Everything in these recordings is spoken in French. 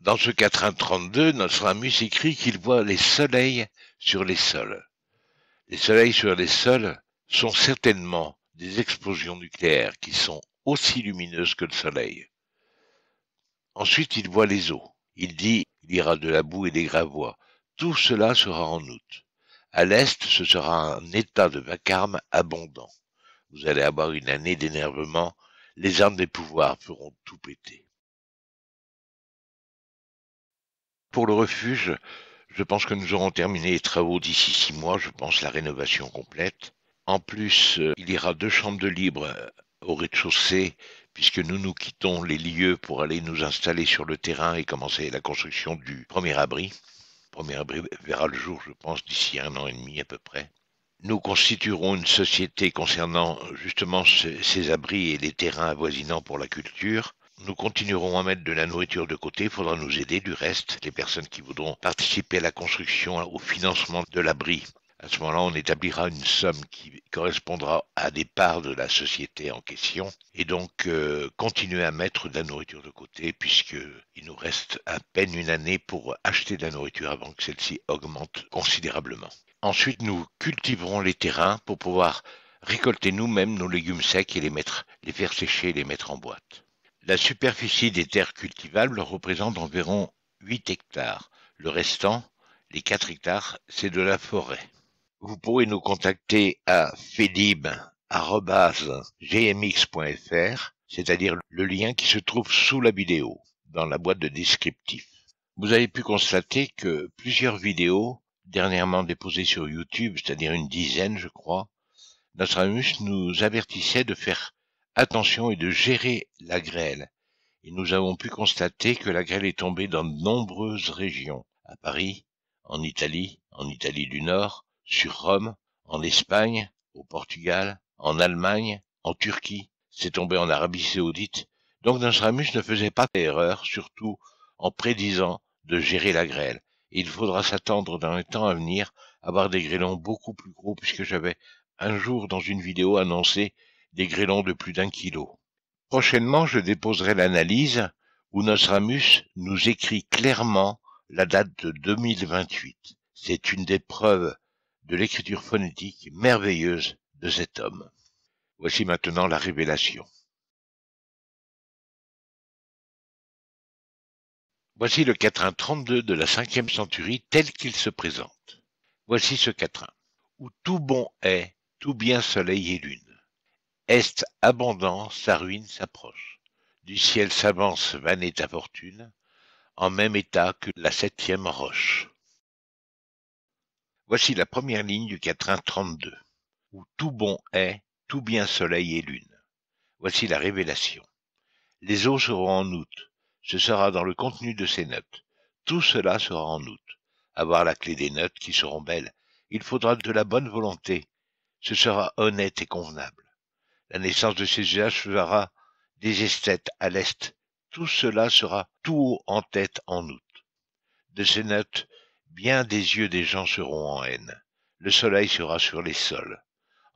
Dans ce quatrain 32, notre ami qu'il voit les soleils sur les sols. Les soleils sur les sols sont certainement des explosions nucléaires qui sont aussi lumineuses que le soleil. Ensuite, il voit les eaux. Il dit, il aura de la boue et des gravois. Tout cela sera en août. À l'est, ce sera un état de vacarme abondant. Vous allez avoir une année d'énervement. Les armes des pouvoirs feront tout péter. Pour le refuge, je pense que nous aurons terminé les travaux d'ici six mois, je pense la rénovation complète. En plus, euh, il y aura deux chambres de libre euh, au rez-de-chaussée, puisque nous nous quittons les lieux pour aller nous installer sur le terrain et commencer la construction du premier abri. Le premier abri verra le jour, je pense, d'ici un an et demi à peu près. Nous constituerons une société concernant justement ces abris et les terrains avoisinants pour la culture. Nous continuerons à mettre de la nourriture de côté, il faudra nous aider du reste, les personnes qui voudront participer à la construction, hein, au financement de l'abri. À ce moment-là, on établira une somme qui correspondra à des parts de la société en question et donc euh, continuer à mettre de la nourriture de côté puisqu'il nous reste à peine une année pour acheter de la nourriture avant que celle-ci augmente considérablement. Ensuite, nous cultiverons les terrains pour pouvoir récolter nous-mêmes nos légumes secs et les mettre, les faire sécher et les mettre en boîte. La superficie des terres cultivables représente environ 8 hectares, le restant, les 4 hectares, c'est de la forêt. Vous pouvez nous contacter à fedib.gmx.fr, c'est-à-dire le lien qui se trouve sous la vidéo, dans la boîte de descriptif. Vous avez pu constater que plusieurs vidéos, dernièrement déposées sur YouTube, c'est-à-dire une dizaine je crois, Nostradamus nous avertissait de faire attention et de gérer la grêle. Et nous avons pu constater que la grêle est tombée dans de nombreuses régions, à Paris, en Italie, en Italie du Nord, sur Rome, en Espagne, au Portugal, en Allemagne, en Turquie, c'est tombé en Arabie saoudite. Donc Nostramus ne faisait pas d'erreur, surtout en prédisant de gérer la grêle. il faudra s'attendre dans les temps à venir à avoir des grêlons beaucoup plus gros, puisque j'avais un jour dans une vidéo annoncé des grêlons de plus d'un kilo. Prochainement, je déposerai l'analyse où Nostramus nous écrit clairement la date de 2028. C'est une des preuves de l'écriture phonétique merveilleuse de cet homme. Voici maintenant la révélation. Voici le quatrain 32 de la cinquième centurie tel qu'il se présente. Voici ce quatrain, où tout bon est, tout bien soleil et lune. Est abondant, sa ruine s'approche. Du ciel s'avance vanée ta fortune, en même état que la septième roche. Voici la première ligne du quatrain 32, où tout bon est, tout bien soleil et lune. Voici la révélation. Les eaux seront en août, ce sera dans le contenu de ces notes. Tout cela sera en août. Avoir la clé des notes qui seront belles, il faudra de la bonne volonté. Ce sera honnête et convenable. La naissance de usages fera des esthètes à l'Est. Tout cela sera tout haut en tête en août. De ces notes, bien des yeux des gens seront en haine. Le soleil sera sur les sols.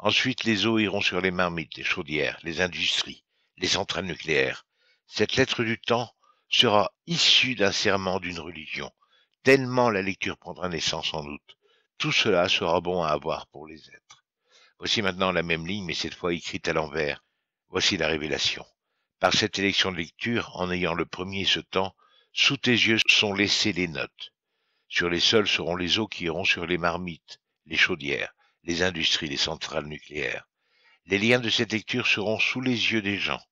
Ensuite, les eaux iront sur les marmites, les chaudières, les industries, les centrales nucléaires. Cette lettre du temps sera issue d'un serment d'une religion, tellement la lecture prendra naissance en août. Tout cela sera bon à avoir pour les êtres. Voici maintenant la même ligne, mais cette fois écrite à l'envers. Voici la révélation. Par cette élection de lecture, en ayant le premier ce temps, sous tes yeux sont laissées les notes. Sur les sols seront les eaux qui iront sur les marmites, les chaudières, les industries, les centrales nucléaires. Les liens de cette lecture seront sous les yeux des gens.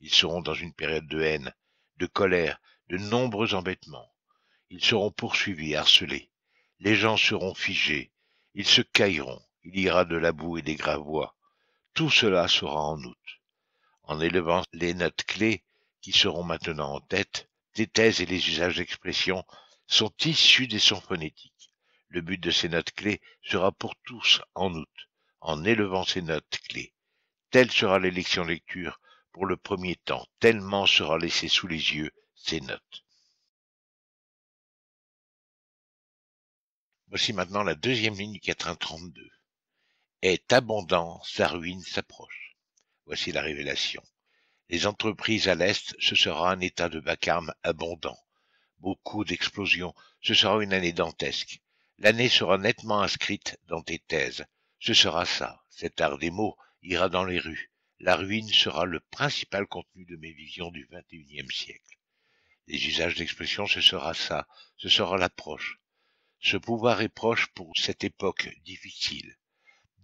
Ils seront dans une période de haine, de colère, de nombreux embêtements. Ils seront poursuivis, harcelés. Les gens seront figés. Ils se cailleront il aura de la boue et des gravois. Tout cela sera en août. En élevant les notes clés qui seront maintenant en tête, les thèses et les usages d'expression sont issus des sons phonétiques. Le but de ces notes clés sera pour tous en août, en élevant ces notes clés. Telle sera l'élection lecture pour le premier temps, tellement sera laissé sous les yeux ces notes. Voici maintenant la deuxième ligne du est abondant, sa ruine s'approche. Voici la révélation. Les entreprises à l'Est, ce sera un état de vacarme abondant. Beaucoup d'explosions, ce sera une année dantesque. L'année sera nettement inscrite dans tes thèses. Ce sera ça, cet art des mots ira dans les rues. La ruine sera le principal contenu de mes visions du XXIe siècle. Les usages d'expression, ce sera ça, ce sera l'approche. Ce pouvoir est proche pour cette époque difficile.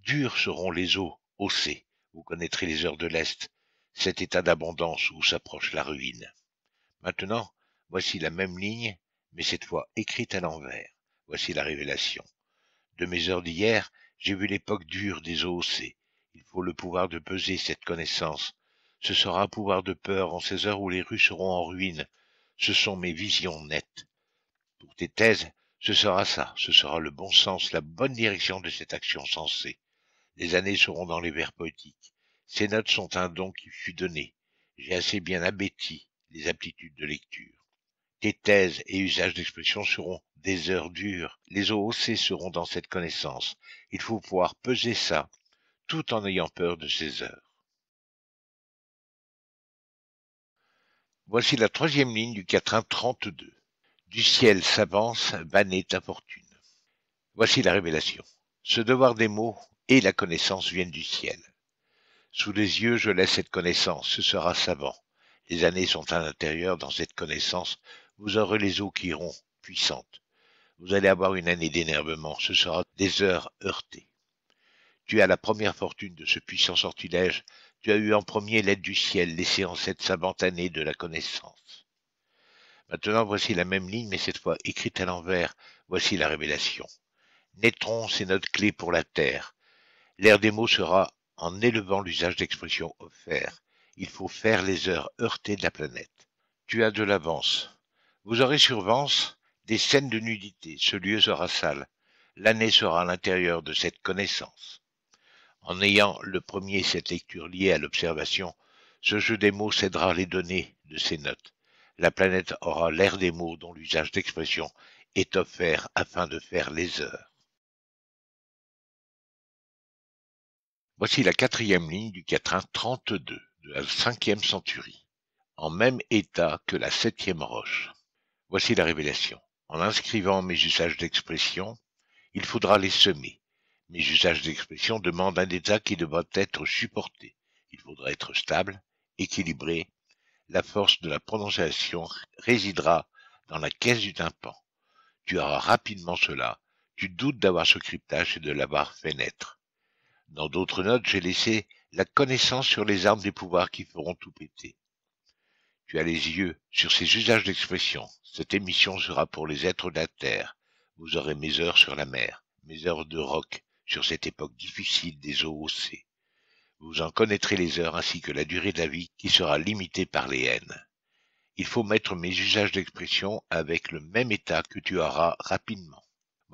Dures seront les eaux, haussées, vous connaîtrez les heures de l'Est, cet état d'abondance où s'approche la ruine. Maintenant, voici la même ligne, mais cette fois écrite à l'envers. Voici la révélation. De mes heures d'hier, j'ai vu l'époque dure des eaux haussées. Il faut le pouvoir de peser cette connaissance. Ce sera un pouvoir de peur en ces heures où les rues seront en ruine. Ce sont mes visions nettes. Pour tes thèses, ce sera ça, ce sera le bon sens, la bonne direction de cette action sensée. Les années seront dans les vers poétiques. Ces notes sont un don qui fut donné. J'ai assez bien abéti les aptitudes de lecture. Tes thèses et usages d'expression seront des heures dures. Les OOC seront dans cette connaissance. Il faut pouvoir peser ça, tout en ayant peur de ces heures. Voici la troisième ligne du quatrain 32. Du ciel s'avance, banné ta fortune. Voici la révélation. Ce devoir des mots et la connaissance vient du ciel. Sous les yeux, je laisse cette connaissance, ce sera savant. Les années sont à l'intérieur, dans cette connaissance, vous aurez les eaux qui iront, puissantes. Vous allez avoir une année d'énervement, ce sera des heures heurtées. Tu as la première fortune de ce puissant sortilège, tu as eu en premier l'aide du ciel, laissé en cette savante année de la connaissance. Maintenant voici la même ligne, mais cette fois écrite à l'envers, voici la révélation. Naîtrons, c'est notre clé pour la terre des mots sera en élevant l'usage d'expression offert, Il faut faire les heures heurtées de la planète. Tu as de l'avance. Vous aurez sur Vence des scènes de nudité. Ce lieu sera sale. L'année sera à l'intérieur de cette connaissance. En ayant le premier cette lecture liée à l'observation, ce jeu des mots cédera les données de ces notes. La planète aura l'air des mots dont l'usage d'expression est offert afin de faire les heures. Voici la quatrième ligne du quatrain 32 de la cinquième centurie, en même état que la septième roche. Voici la révélation. En inscrivant mes usages d'expression, il faudra les semer. Mes usages d'expression demandent un état qui devra être supporté. Il faudra être stable, équilibré. La force de la prononciation résidera dans la caisse du tympan. Tu auras rapidement cela. Tu doutes d'avoir ce cryptage et de l'avoir fait naître. Dans d'autres notes, j'ai laissé la connaissance sur les armes des pouvoirs qui feront tout péter. Tu as les yeux sur ces usages d'expression. Cette émission sera pour les êtres de la terre. Vous aurez mes heures sur la mer, mes heures de roc sur cette époque difficile des eaux haussées. Vous en connaîtrez les heures ainsi que la durée de la vie qui sera limitée par les haines. Il faut mettre mes usages d'expression avec le même état que tu auras rapidement.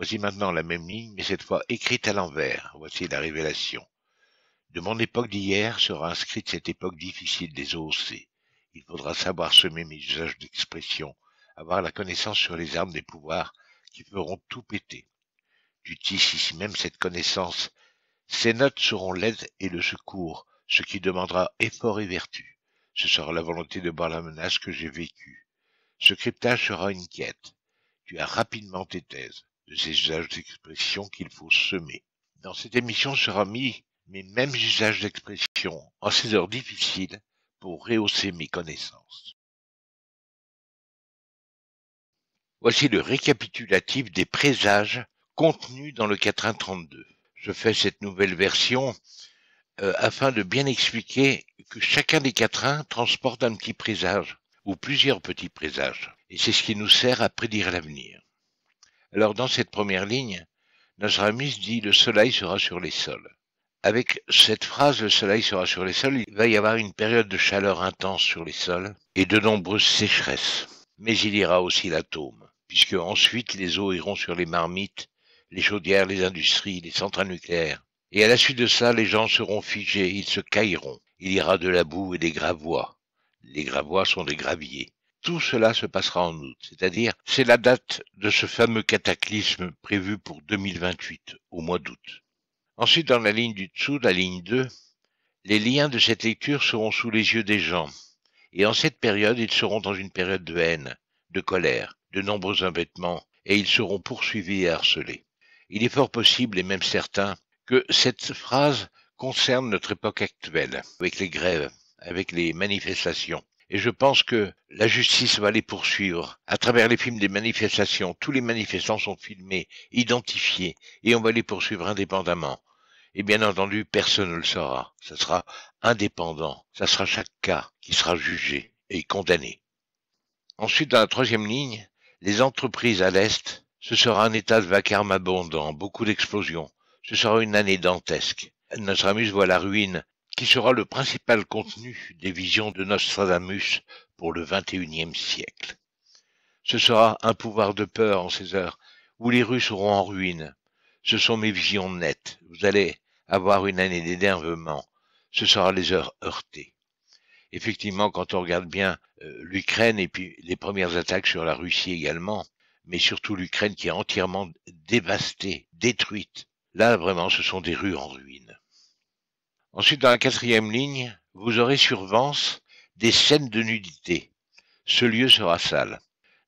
Voici maintenant la même ligne, mais cette fois écrite à l'envers. Voici la révélation. De mon époque d'hier sera inscrite cette époque difficile des OOC. Il faudra savoir semer mes usages d'expression, avoir la connaissance sur les armes des pouvoirs qui feront tout péter. Tu tisses ici même cette connaissance. Ces notes seront l'aide et le secours, ce qui demandera effort et vertu. Ce sera la volonté de boire la menace que j'ai vécue. Ce cryptage sera une quête. Tu as rapidement tes thèses de ces usages d'expression qu'il faut semer. Dans cette émission sera mis mes mêmes usages d'expression en ces heures difficiles pour rehausser mes connaissances. Voici le récapitulatif des présages contenus dans le 32. Je fais cette nouvelle version euh, afin de bien expliquer que chacun des quatrains transporte un petit présage ou plusieurs petits présages. Et c'est ce qui nous sert à prédire l'avenir. Alors dans cette première ligne, Nostradamus dit le soleil sera sur les sols. Avec cette phrase, le soleil sera sur les sols, il va y avoir une période de chaleur intense sur les sols et de nombreuses sécheresses. Mais il ira aussi l'atome, puisque ensuite les eaux iront sur les marmites, les chaudières, les industries, les centrales nucléaires. Et à la suite de ça, les gens seront figés, ils se cailleront. Il y ira de la boue et des gravois. Les gravois sont des graviers tout cela se passera en août, c'est-à-dire c'est la date de ce fameux cataclysme prévu pour 2028, au mois d'août. Ensuite, dans la ligne du dessous, la ligne 2, les liens de cette lecture seront sous les yeux des gens, et en cette période, ils seront dans une période de haine, de colère, de nombreux embêtements, et ils seront poursuivis et harcelés. Il est fort possible et même certain que cette phrase concerne notre époque actuelle, avec les grèves, avec les manifestations, et je pense que la justice va les poursuivre. À travers les films des manifestations, tous les manifestants sont filmés, identifiés, et on va les poursuivre indépendamment. Et bien entendu, personne ne le saura. Ça sera indépendant. Ça sera chaque cas qui sera jugé et condamné. Ensuite, dans la troisième ligne, les entreprises à l'Est, ce sera un état de vacarme abondant, beaucoup d'explosions. Ce sera une année dantesque. Notre amuse voit la ruine qui sera le principal contenu des visions de Nostradamus pour le XXIe siècle. Ce sera un pouvoir de peur en ces heures où les rues seront en ruine. Ce sont mes visions nettes. Vous allez avoir une année d'énervement. Ce sera les heures heurtées. Effectivement, quand on regarde bien euh, l'Ukraine et puis les premières attaques sur la Russie également, mais surtout l'Ukraine qui est entièrement dévastée, détruite, là vraiment ce sont des rues en ruine. Ensuite, dans la quatrième ligne, vous aurez sur Vence des scènes de nudité. Ce lieu sera sale.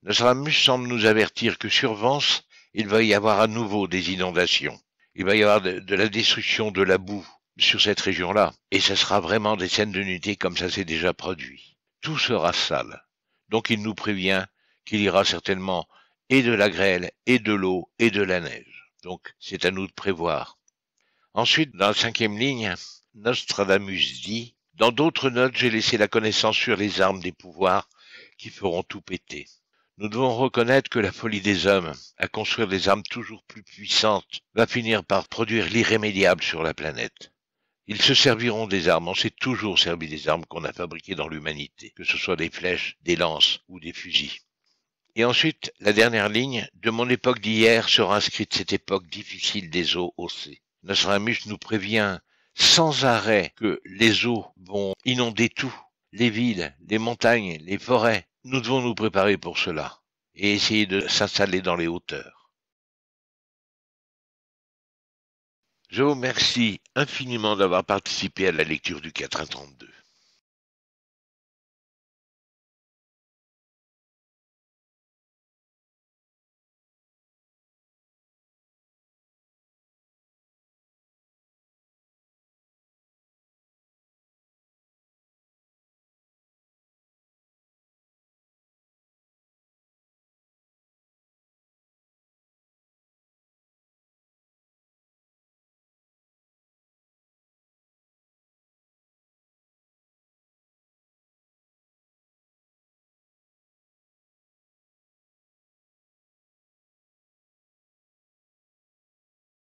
Nostradamus semble nous avertir que sur Vence, il va y avoir à nouveau des inondations. Il va y avoir de, la destruction de la boue sur cette région-là. Et ce sera vraiment des scènes de nudité comme ça s'est déjà produit. Tout sera sale. Donc il nous prévient qu'il y aura certainement et de la grêle, et de l'eau, et de la neige. Donc c'est à nous de prévoir. Ensuite, dans la cinquième ligne, Nostradamus dit Dans d'autres notes, j'ai laissé la connaissance sur les armes des pouvoirs qui feront tout péter. Nous devons reconnaître que la folie des hommes à construire des armes toujours plus puissantes va finir par produire l'irrémédiable sur la planète. Ils se serviront des armes. On s'est toujours servi des armes qu'on a fabriquées dans l'humanité, que ce soit des flèches, des lances ou des fusils. Et ensuite, la dernière ligne, de mon époque d'hier sera inscrite cette époque difficile des eaux haussées. Nostradamus nous prévient sans arrêt que les eaux vont inonder tout, les villes, les montagnes, les forêts. Nous devons nous préparer pour cela et essayer de s'installer dans les hauteurs. Je vous remercie infiniment d'avoir participé à la lecture du 432.